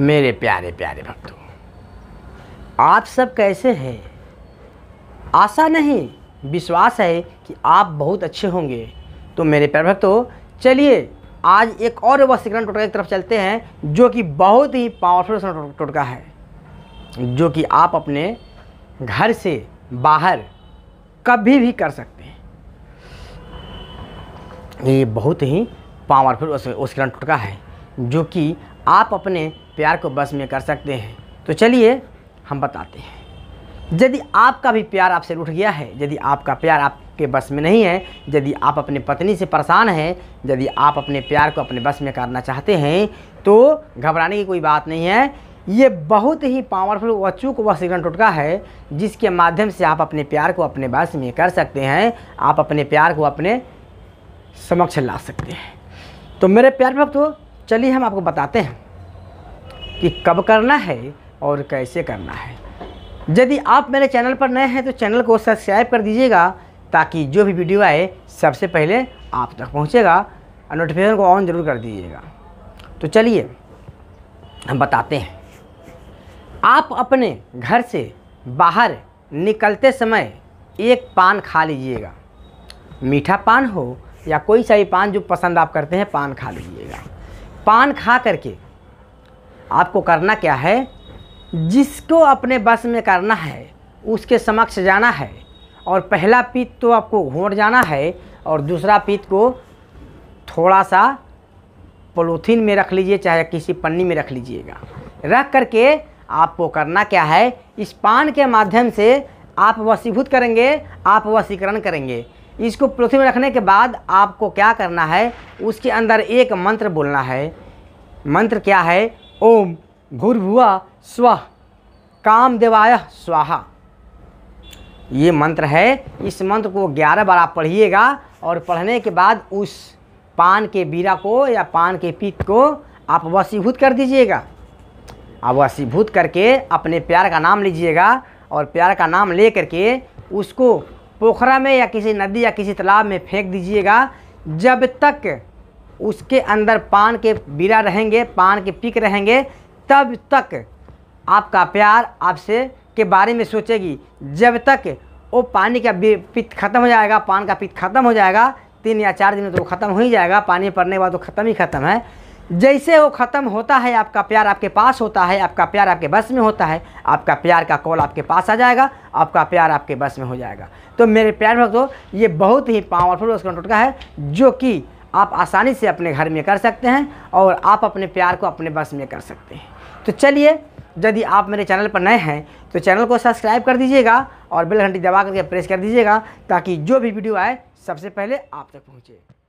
मेरे प्यारे प्यारे भक्तों आप सब कैसे हैं आशा नहीं विश्वास है कि आप बहुत अच्छे होंगे तो मेरे प्यारे भक्तों चलिए आज एक और वसीकरण टोटका की तरफ चलते हैं जो कि बहुत ही पावरफुल टोटका है जो कि आप अपने घर से बाहर कभी भी कर सकते हैं ये बहुत ही पावरफुल वशीकरण टोटका है जो कि आप अपने प्यार को बस में कर सकते हैं तो चलिए हम बताते हैं यदि आपका भी प्यार आपसे उठ गया है यदि आपका प्यार आपके बस में नहीं है यदि आप अपने पत्नी से परेशान हैं यदि आप अपने प्यार को अपने बस में करना चाहते हैं तो घबराने की कोई बात नहीं है ये बहुत ही पावरफुल व चूक व सिग्नल टुटका है जिसके माध्यम से आप अपने प्यार को अपने बस में कर सकते हैं आप अपने प्यार को अपने समक्ष ला सकते हैं तो मेरे प्यार भक्तों चलिए हम आपको बताते हैं कि कब करना है और कैसे करना है यदि आप मेरे चैनल पर नए हैं तो चैनल को सब्सक्राइब कर दीजिएगा ताकि जो भी वीडियो आए सबसे पहले आप तक पहुँचेगा और नोटिफिकेशन को ऑन ज़रूर कर दीजिएगा तो चलिए हम बताते हैं आप अपने घर से बाहर निकलते समय एक पान खा लीजिएगा मीठा पान हो या कोई सा भी पान जो पसंद आप करते हैं पान खा लीजिएगा पान खा करके आपको करना क्या है जिसको अपने बस में करना है उसके समक्ष जाना है और पहला पीत तो आपको घोट जाना है और दूसरा पीत को थोड़ा सा पोलोथीन में रख लीजिए चाहे किसी पन्नी में रख लीजिएगा रख करके आपको करना क्या है इस पान के माध्यम से आप वसीभूत करेंगे आप वसीकरण करेंगे इसको पोलोथीन में रखने के बाद आपको क्या करना है उसके अंदर एक मंत्र बोलना है मंत्र क्या है ओम स्वा स्व देवाय स्वाहा ये मंत्र है इस मंत्र को ग्यारह बार आप पढ़िएगा और पढ़ने के बाद उस पान के बीरा को या पान के पीत को आप वसीभूत कर दीजिएगा आप वसीभूत करके अपने प्यार का नाम लीजिएगा और प्यार का नाम ले करके उसको पोखरा में या किसी नदी या किसी तालाब में फेंक दीजिएगा जब तक उसके अंदर पान के बीरा रहेंगे पान के पिक रहेंगे तब तक आपका प्यार आपसे के बारे में सोचेगी जब तक वो पानी का पित्त खत्म हो जाएगा पान का पित्त खत्म हो जाएगा तीन या चार दिन में तो वो ख़त्म हो ही जाएगा पानी पड़ने के बाद तो ख़त्म ही ख़त्म है जैसे वो ख़त्म होता है आपका प्यार आपके पास होता है आपका प्यार आपके बस में होता है आपका प्यार का कॉल आपके पास आ जाएगा आपका प्यार आपके बस में हो जाएगा तो मेरे प्यार भक्तों ये बहुत ही पावरफुल उसका टोटका है जो कि आप आसानी से अपने घर में कर सकते हैं और आप अपने प्यार को अपने बस में कर सकते हैं तो चलिए यदि आप मेरे चैनल पर नए हैं तो चैनल को सब्सक्राइब कर दीजिएगा और बेल घंटी दबा करके प्रेस कर दीजिएगा ताकि जो भी वीडियो आए सबसे पहले आप तक पहुँचे